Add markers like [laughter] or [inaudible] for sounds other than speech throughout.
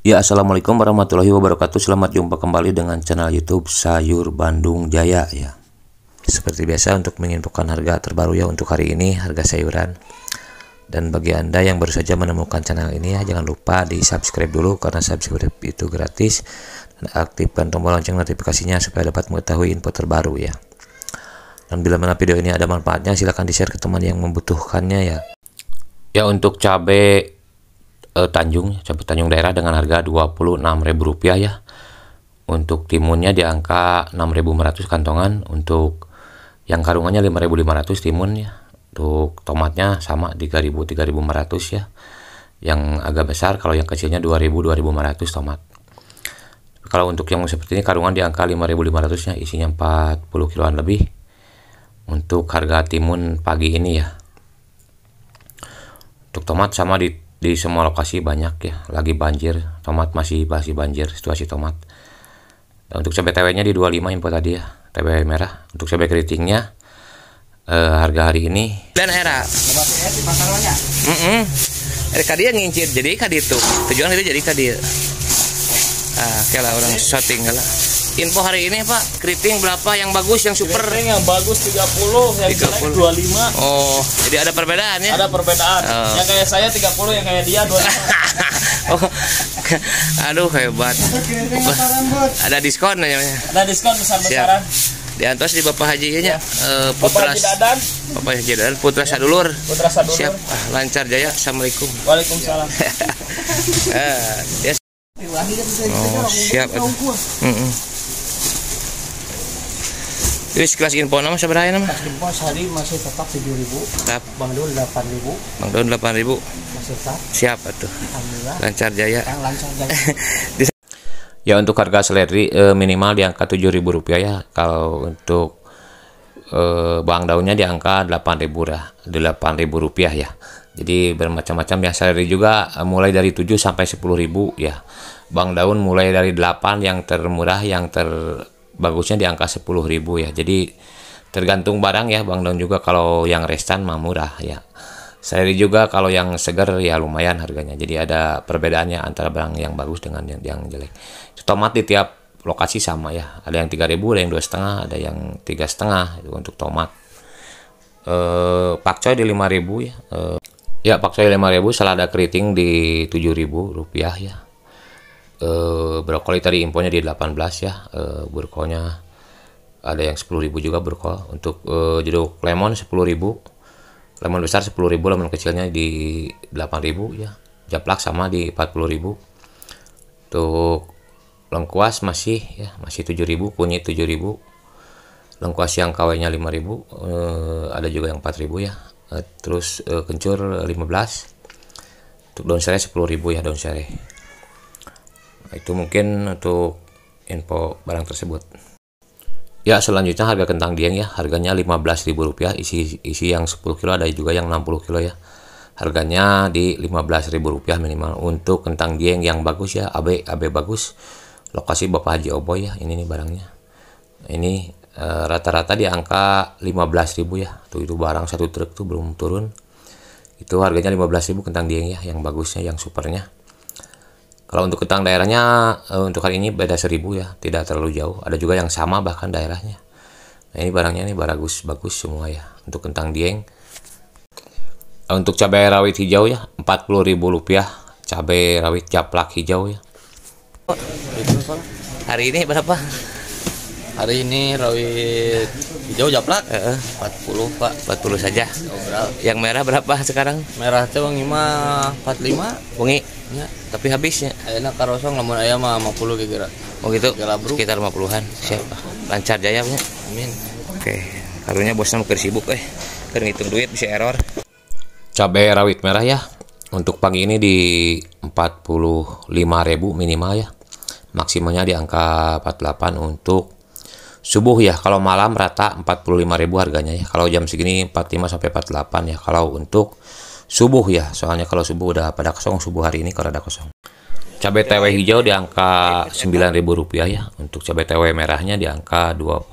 Ya assalamualaikum warahmatullahi wabarakatuh Selamat jumpa kembali dengan channel youtube Sayur Bandung Jaya ya Seperti biasa untuk menginfokan harga terbaru ya untuk hari ini harga sayuran Dan bagi anda yang baru saja menemukan channel ini ya Jangan lupa di subscribe dulu karena subscribe itu gratis Dan aktifkan tombol lonceng notifikasinya supaya dapat mengetahui info terbaru ya Dan bila mana video ini ada manfaatnya silahkan di share ke teman yang membutuhkannya ya Ya untuk cabai eh, Tanjung, cabai Tanjung daerah dengan harga Rp26.000 ya. Untuk timunnya di angka 6.500 kantongan, untuk yang karungannya 5.500 timun ya. Untuk tomatnya sama 3.000 3.500 ya. Yang agak besar kalau yang kecilnya 2.000 2.500 tomat. Kalau untuk yang seperti ini karungan di angka 5.500 nya isinya 40 kiloan lebih. Untuk harga timun pagi ini ya. Untuk tomat sama di di semua lokasi banyak ya lagi banjir tomat masih masih banjir situasi tomat untuk cabai TW nya di 25 info tadi ya TW merah untuk cabai keritingnya eh, harga hari ini dan era mm -mm. Erika dia ngincir jadi kadi itu tujuan itu jadi kadi ah, kayak orang shooting lah info hari ini Pak keriting berapa yang bagus yang super keriting yang bagus 30 yang 30. jelek 25 oh jadi ada perbedaan ya ada perbedaan oh. yang kayak saya 30 yang kayak dia 25 [laughs] oh. [laughs] aduh hebat ada diskon namanya ada diskon besar-besaran di antos di Bapak Haji ya. uh, Putra Bapak Haji Dadan Bapak Haji Dadan Putra ya. Sadulur Putra Sadulur siap ah, lancar jaya Assalamualaikum Waalaikumsalam uh, [laughs] yes. Oh, siap. Mm -mm. Jadi kelas info nama siapa ya, nama? Kelas info sehari masih tetap tujuh ribu. Tetap. Bang Dul delapan ribu. Bang Dul delapan ribu. Masih tetap. Siapa tuh. Alhamdulillah. Lancar jaya. Lancar jaya. [laughs] ya untuk harga seledri eh, minimal di angka tujuh ribu rupiah ya. Kalau untuk eh, bawang daunnya di angka delapan ribu lah, delapan ribu rupiah ya. Jadi bermacam-macam ya seledri juga eh, mulai dari tujuh sampai sepuluh ribu ya. Bang daun mulai dari delapan yang termurah yang ter bagusnya di angka 10.000 ya. Jadi tergantung barang ya Bang Don juga kalau yang restan mah murah ya. Saya juga kalau yang segar ya lumayan harganya. Jadi ada perbedaannya antara barang yang bagus dengan yang, yang jelek. Tomat di tiap lokasi sama ya. Ada yang 3000, ada yang dua setengah, ada yang tiga setengah untuk tomat. Eh pakcoy di 5000 ya. E, ya pakcoy 5000, selada keriting di 7000 rupiah ya uh, brokoli tadi imponnya di 18 ya uh, burkonya ada yang 10.000 juga burkol untuk uh, jeruk lemon 10.000 lemon besar 10.000 lemon kecilnya di 8.000 ya japlak sama di 40.000 untuk lengkuas masih ya masih 7.000 kunyit 7.000 lengkuas yang kw 5.000 uh, ada juga yang 4.000 ya uh, terus uh, kencur 15 untuk daun serai 10.000 ya daun serai itu mungkin untuk info barang tersebut ya selanjutnya harga kentang dieng ya harganya Rp15.000 isi isi yang 10 kilo ada juga yang 60 kilo ya harganya di Rp15.000 minimal untuk kentang dieng yang bagus ya AB AB bagus lokasi Bapak Haji Oboy ya ini nih barangnya ini eh, rata-rata e, di angka 15.000 ya tuh itu barang satu truk tuh belum turun itu harganya 15.000 kentang dieng ya yang bagusnya yang supernya kalau untuk kentang daerahnya eh, untuk hari ini beda seribu ya, tidak terlalu jauh. Ada juga yang sama bahkan daerahnya. Nah, ini barangnya ini bagus bagus semua ya untuk kentang dieng. Eh, untuk cabai rawit hijau ya, empat puluh ribu rupiah. cabai rawit caplak hijau ya. Hari ini berapa? Hari ini rawit hijau japlak empat puluh 40, Pak. 40 saja. Yang merah berapa sekarang? Merah cewang lima empat lima, Wangi Ya, tapi habisnya ayana karosong lamun aya mah 50 kira. Oh gitu. Galabru. Sekitar 50-an. Siap. Ah. Lancar jaya punya. Amin. Oke. Karunya bosnya mau sibuk eh. Keur ngitung duit bisa error. Cabai rawit merah ya. Untuk pagi ini di 45.000 minimal ya. Maksimalnya di angka 48 untuk subuh ya. Kalau malam rata 45.000 harganya ya. Kalau jam segini 45 sampai 48 ya. Kalau untuk subuh ya soalnya kalau subuh udah pada kosong subuh hari ini kalau ada kosong cabai tewe hijau di angka rp rupiah ya untuk cabai tewe merahnya di angka 25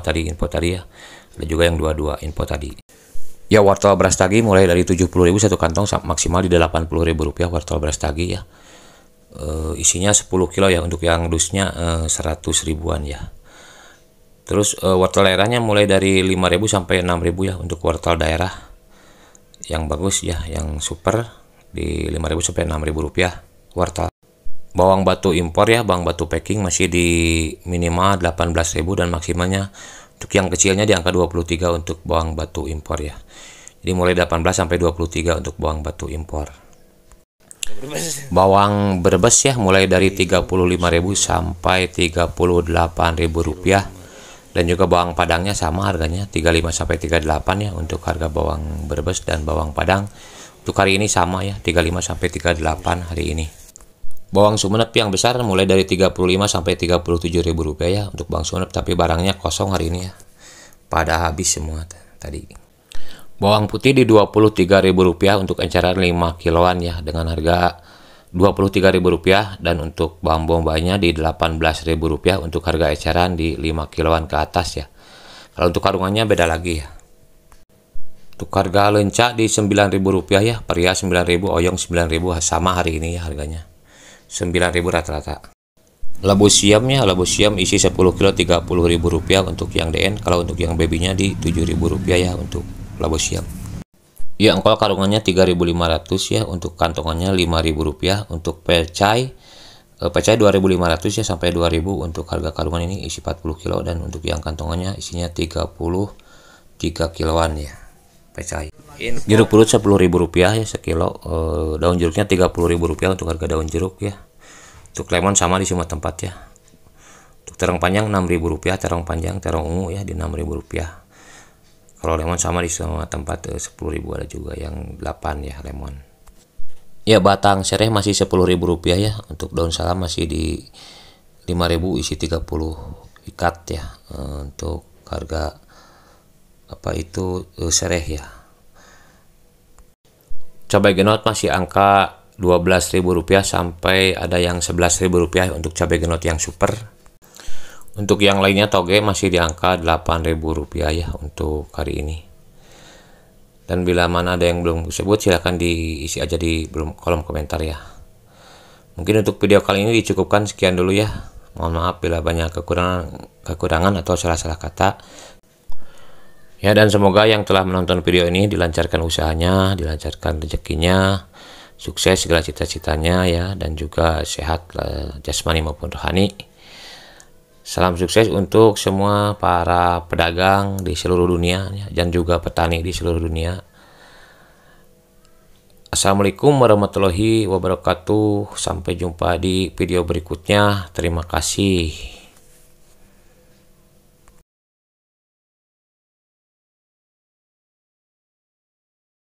tadi info tadi ya ada juga yang 22 info tadi ya wortel beras tagi mulai dari 70.000 satu kantong maksimal di rp rupiah wortel beras tagi ya e, isinya 10 kilo ya untuk yang dusnya e, eh, 100 ribuan ya terus e, wortel daerahnya mulai dari 5.000 sampai 6.000 ya untuk wortel daerah yang bagus ya, yang super di 5.000 sampai 6.000 rupiah wortel. Bawang batu impor ya, bawang batu packing masih di minimal 18.000 dan maksimalnya untuk yang kecilnya di angka 23 untuk bawang batu impor ya. Jadi mulai 18 sampai 23 untuk bawang batu impor. Bawang berbes ya mulai dari 35.000 sampai 38.000 rupiah dan juga bawang padangnya sama harganya 35 sampai 38 ya untuk harga bawang berbes dan bawang padang untuk hari ini sama ya 35 sampai 38 hari ini bawang sumenep yang besar mulai dari 35 sampai 37 ribu rupiah ya untuk bawang sumenep tapi barangnya kosong hari ini ya pada habis semua tadi bawang putih di 23 ribu rupiah untuk enceran 5 kiloan ya dengan harga Rp23.000 dan untuk bahan bombanya di Rp18.000 untuk harga eceran di 5 kiloan ke atas ya. Kalau untuk karungannya beda lagi ya. Untuk harga lenca di Rp9.000 ya, pria Rp9.000, oyong Rp9.000 sama hari ini ya harganya. Rp9.000 rata-rata. Labu siamnya, labu siam isi 10 kilo Rp30.000 untuk yang DN, kalau untuk yang babynya di Rp7.000 ya untuk labu siam. Ya, engkol karungannya 3.500 ya untuk kantongannya 5.000 rupiah untuk pecai eh, pecai 2.500 ya sampai 2.000 untuk harga karungan ini isi 40 kilo dan untuk yang kantongannya isinya 33 kiloan ya pecai. Jeruk purut 10.000 rupiah ya sekilo. E, daun jeruknya 30.000 rupiah untuk harga daun jeruk ya. Untuk lemon sama di semua tempat ya. Untuk terong panjang 6.000 rupiah, terong panjang, terong ungu ya di 6.000 rupiah kalau lemon sama di semua tempat eh, sepuluh ribu ada juga yang 8 ya lemon ya batang sereh masih sepuluh ribu rupiah ya untuk daun salam masih di 5000 isi 30 ikat ya eh, untuk harga apa itu eh, sereh ya cabai genot masih angka 12.000 rupiah sampai ada yang 11.000 rupiah untuk cabai genot yang super untuk yang lainnya toge masih di angka Rp8.000 ya untuk hari ini. Dan bila mana ada yang belum disebut silahkan diisi aja di kolom komentar ya. Mungkin untuk video kali ini dicukupkan sekian dulu ya. Mohon maaf bila banyak kekurangan kekurangan atau salah-salah kata. Ya dan semoga yang telah menonton video ini dilancarkan usahanya, dilancarkan rezekinya, sukses segala cita-citanya ya dan juga sehat eh, jasmani maupun rohani. Salam sukses untuk semua para pedagang di seluruh dunia ya, dan juga petani di seluruh dunia. Assalamualaikum warahmatullahi wabarakatuh. Sampai jumpa di video berikutnya. Terima kasih.